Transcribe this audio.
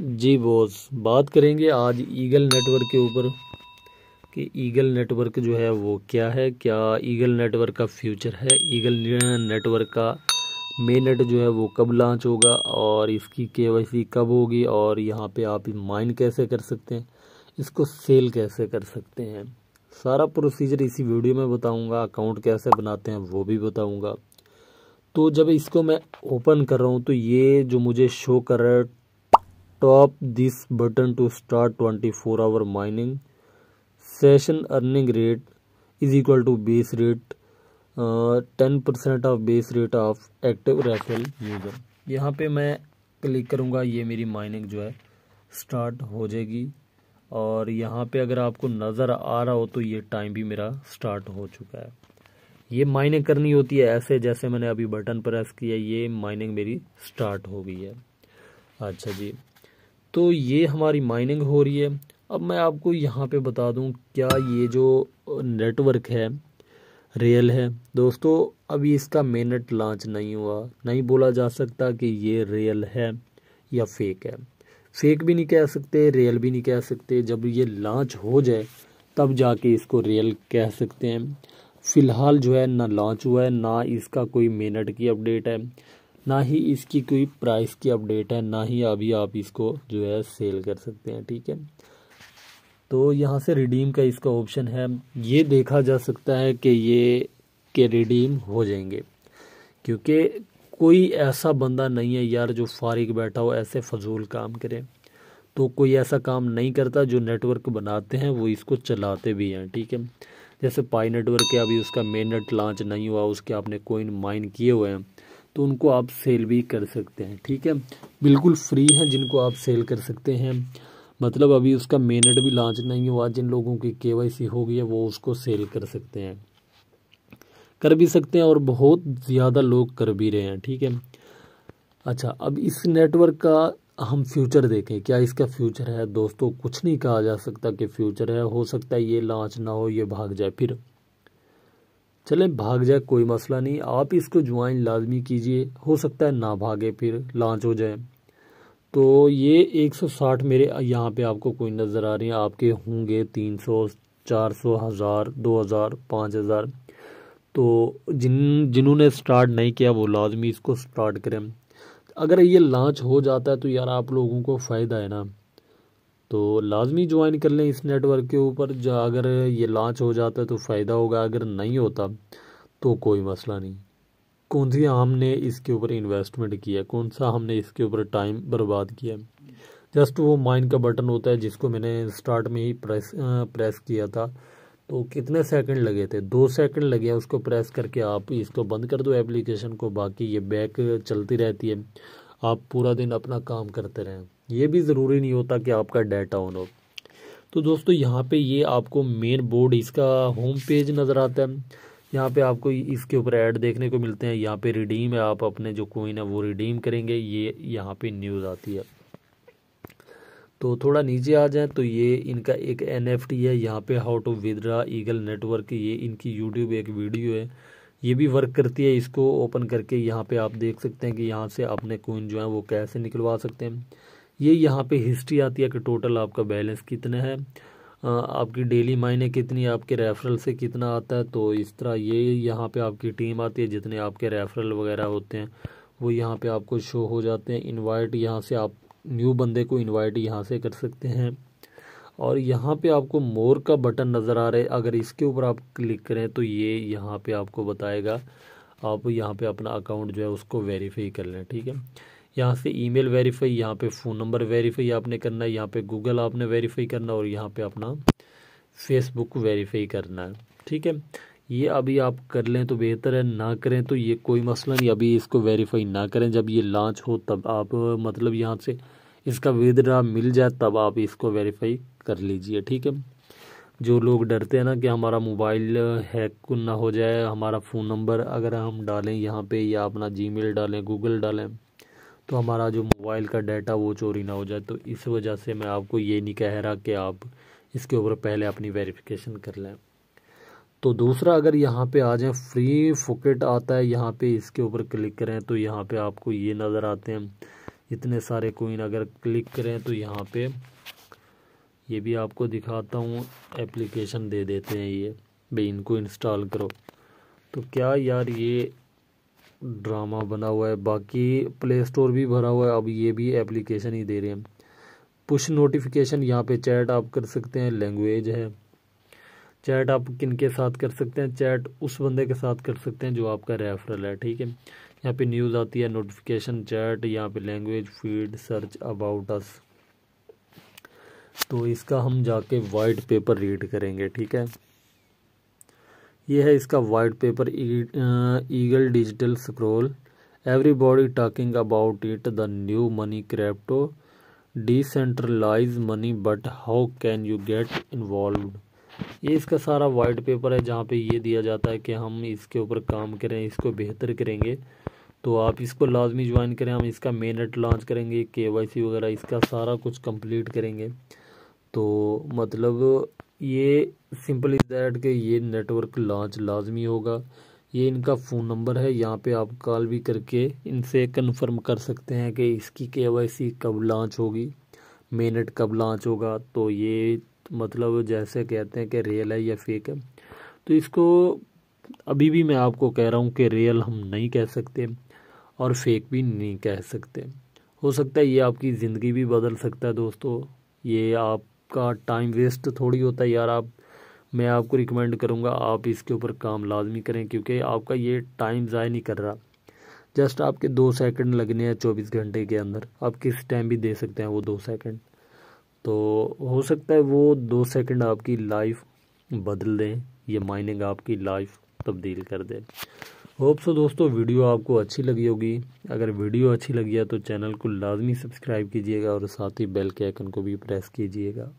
जी बोस बात करेंगे आज ईगल नेटवर्क के ऊपर कि ईगल नेटवर्क जो है वो क्या है क्या ईगल नेटवर्क का फ्यूचर है ईगल नेटवर्क का मेनट जो है वो कब लॉन्च होगा और इसकी के कब होगी और यहाँ पे आप माइन कैसे कर सकते हैं इसको सेल कैसे कर सकते हैं सारा प्रोसीजर इसी वीडियो में बताऊँगा अकाउंट कैसे बनाते हैं वो भी बताऊँगा तो जब इसको मैं ओपन कर रहा हूँ तो ये जो मुझे शो कर रहा है this button to start twenty 24 hour mining session earning rate is equal to base rate ten percent of base rate of active referral user यहाँ पे मैं क्लिक करूँगा ये मेरी माइनिंग जो है स्टार्ट हो जाएगी और यहाँ पे अगर आपको नज़र आ रहा हो तो ये टाइम भी मेरा स्टार्ट हो चुका है ये माइनिंग करनी होती है ऐसे जैसे मैंने अभी बटन प्रेस किया ये माइनिंग मेरी स्टार्ट हो गई है अच्छा जी तो ये हमारी माइनिंग हो रही है अब मैं आपको यहाँ पे बता दूँ क्या ये जो नेटवर्क है रियल है दोस्तों अभी इसका मेनट लॉन्च नहीं हुआ नहीं बोला जा सकता कि ये रियल है या फेक है फेक भी नहीं कह सकते रियल भी नहीं कह सकते जब ये लॉन्च हो जाए तब जाके इसको रियल कह सकते हैं फ़िलहाल जो है ना लॉन्च हुआ है ना इसका कोई मेनट की अपडेट है ना ही इसकी कोई प्राइस की अपडेट है ना ही अभी आप इसको जो है सेल कर सकते हैं ठीक है तो यहाँ से रिडीम का इसका ऑप्शन है ये देखा जा सकता है कि ये के रिडीम हो जाएंगे क्योंकि कोई ऐसा बंदा नहीं है यार जो फारिग बैठा हो ऐसे फजूल काम करे तो कोई ऐसा काम नहीं करता जो नेटवर्क बनाते हैं वो इसको चलाते भी हैं ठीक है जैसे पाई नेटवर्क है अभी उसका मेन नेट लॉन्च नहीं हुआ उसके आपने कोइन माइन किए हुए हैं तो उनको आप सेल भी कर सकते हैं ठीक है बिल्कुल फ्री हैं जिनको आप सेल कर सकते हैं मतलब अभी उसका मेनट भी लॉन्च नहीं हुआ जिन लोगों की के हो गई है वो उसको सेल कर सकते हैं कर भी सकते हैं और बहुत ज़्यादा लोग कर भी रहे हैं ठीक है अच्छा अब इस नेटवर्क का हम फ्यूचर देखें क्या इसका फ्यूचर है दोस्तों कुछ नहीं कहा जा सकता कि फ्यूचर है हो सकता है ये लॉन्च ना हो ये भाग जाए फिर चले भाग जाए कोई मसला नहीं आप इसको ज्वाइन लाजमी कीजिए हो सकता है ना भागे फिर लॉन्च हो जाए तो ये 160 मेरे यहाँ पे आपको कोई नज़र आ रही है आपके होंगे 300 400 हज़ार दो हज़ार पाँच हज़ार तो जिन जिन्होंने स्टार्ट नहीं किया वो लाजमी इसको स्टार्ट करें अगर ये लॉन्च हो जाता है तो यार आप लोगों को फ़ायदा है ना तो लाजमी ज्वाइन कर लें इस नेटवर्क के ऊपर जो अगर ये लॉन्च हो जाता है तो फ़ायदा होगा अगर नहीं होता तो कोई मसला नहीं कौन सी हमने इसके ऊपर इन्वेस्टमेंट किया कौन सा हमने इसके ऊपर टाइम बर्बाद किया जस्ट वो माइन का बटन होता है जिसको मैंने स्टार्ट में ही प्रेस आ, प्रेस किया था तो कितने सेकंड लगे थे दो सेकंड लगे उसको प्रेस करके आप इसको बंद कर दो एप्लीकेशन को बाकी ये बैक चलती रहती है आप पूरा दिन अपना काम करते रहें ये भी ज़रूरी नहीं होता कि आपका डाटा ऑन हो तो दोस्तों यहाँ पे ये आपको मेन बोर्ड इसका होम पेज नज़र आता है यहाँ पे आपको इसके ऊपर ऐड देखने को मिलते हैं यहाँ पे रिडीम है आप अपने जो कोइन है वो रिडीम करेंगे ये यहाँ पे न्यूज़ आती है तो थोड़ा नीचे आ जाएं तो ये इनका एक एन है यहाँ पे how to withdraw Eagle Network ये इनकी यूट्यूब एक वीडियो है ये भी वर्क करती है इसको ओपन करके यहाँ पे आप देख सकते हैं कि यहाँ से अपने कोइन जो है वो कैसे निकलवा सकते हैं ये यहाँ पे हिस्ट्री आती है कि टोटल आपका बैलेंस कितना है आपकी डेली मायने कितनी आपके रेफरल से कितना आता है तो इस तरह ये यहाँ पे आपकी टीम आती है जितने आपके रेफरल वगैरह होते हैं वो यहाँ पे आपको शो हो जाते हैं इनवाइट यहाँ से आप न्यू बंदे को इनवाइट यहाँ से कर सकते हैं और यहाँ पे आपको मोर का बटन नज़र आ रहा है अगर इसके ऊपर आप क्लिक करें तो ये यहाँ पर आपको बताएगा आप यहाँ पर अपना अकाउंट जो है उसको वेरीफाई कर लें ठीक है यहाँ से ईमेल वेरीफाई यहाँ पे फ़ोन नंबर वेरीफाई आपने करना है यहाँ पे गूगल आपने वेरीफाई करना और यहाँ पे अपना फेसबुक वेरीफाई करना है ठीक है ये अभी आप कर लें तो बेहतर है ना करें तो ये कोई मसला नहीं अभी इसको वेरीफाई ना करें जब ये लॉन्च हो तब आप मतलब यहाँ से इसका विदड्रा मिल जाए तब आप इसको वेरीफाई कर लीजिए ठीक है जो लोग डरते हैं ना कि हमारा मोबाइल हैक ना हो जाए हमारा फ़ोन नंबर अगर हम डालें यहाँ पे या अपना जीमेल डालें गूगल डालें तो हमारा जो मोबाइल का डाटा वो चोरी ना हो जाए तो इस वजह से मैं आपको ये नहीं कह रहा कि आप इसके ऊपर पहले अपनी वेरिफिकेशन कर लें तो दूसरा अगर यहाँ पे आ जाए फ्री फोकेट आता है यहाँ पे इसके ऊपर क्लिक करें तो यहाँ पे आपको ये नज़र आते हैं इतने सारे कोइन अगर क्लिक करें तो यहाँ पे ये भी आपको दिखाता हूँ एप्लीकेशन दे देते हैं ये भाई इनको इंस्टॉल करो तो क्या यार ये ड्रामा बना हुआ है बाकी प्ले स्टोर भी भरा हुआ है अब ये भी एप्लीकेशन ही दे रहे हैं पुश नोटिफिकेशन यहाँ पे चैट आप कर सकते हैं लैंग्वेज है चैट आप किन के साथ कर सकते हैं चैट उस बंदे के साथ कर सकते हैं जो आपका रेफरल है ठीक है यहाँ पे न्यूज़ आती है नोटिफिकेशन चैट यहाँ पे language feed search about us तो इसका हम जाके वाइट पेपर रीड करेंगे ठीक है ये है इसका white paper Eagle digital scroll everybody talking about it the new money crypto decentralise money but how can you get involve ये इसका सारा वाइट पेपर है जहाँ पे ये दिया जाता है कि हम इसके ऊपर काम करें इसको बेहतर करेंगे तो आप इसको लाजमी ज्वाइन करें हम इसका मेनट लॉन्च करेंगे के वाई सी वगैरह इसका सारा कुछ कंप्लीट करेंगे तो मतलब ये सिंपल इज दैट कि ये नेटवर्क लॉन्च लाजमी होगा ये इनका फ़ोन नंबर है यहाँ पे आप कॉल भी करके इनसे कंफर्म कर सकते हैं कि इसकी के कब लॉन्च होगी मेनट कब लॉन्च होगा तो ये मतलब जैसे कहते हैं कि रियल है या फेक है तो इसको अभी भी मैं आपको कह रहा हूँ कि रियल हम नहीं कह सकते और फेक भी नहीं कह सकते हो सकता है ये आपकी ज़िंदगी भी बदल सकता है दोस्तों ये आप आपका टाइम वेस्ट थोड़ी होता है यार आप मैं आपको रिकमेंड करूँगा आप इसके ऊपर काम लाजमी करें क्योंकि आपका ये टाइम ज़ाय नहीं कर रहा जस्ट आपके दो सेकंड लगने हैं चौबीस घंटे के अंदर आप किस टाइम भी दे सकते हैं वो दो सेकंड तो हो सकता है वो दो सेकंड आपकी लाइफ बदल दें या माइनिंग आपकी लाइफ तब्दील कर दें होप सो दोस्तों वीडियो आपको अच्छी लगी होगी अगर वीडियो अच्छी लगी है तो चैनल को लाजमी सब्सक्राइब कीजिएगा और साथ ही बेल के आइकन को भी प्रेस कीजिएगा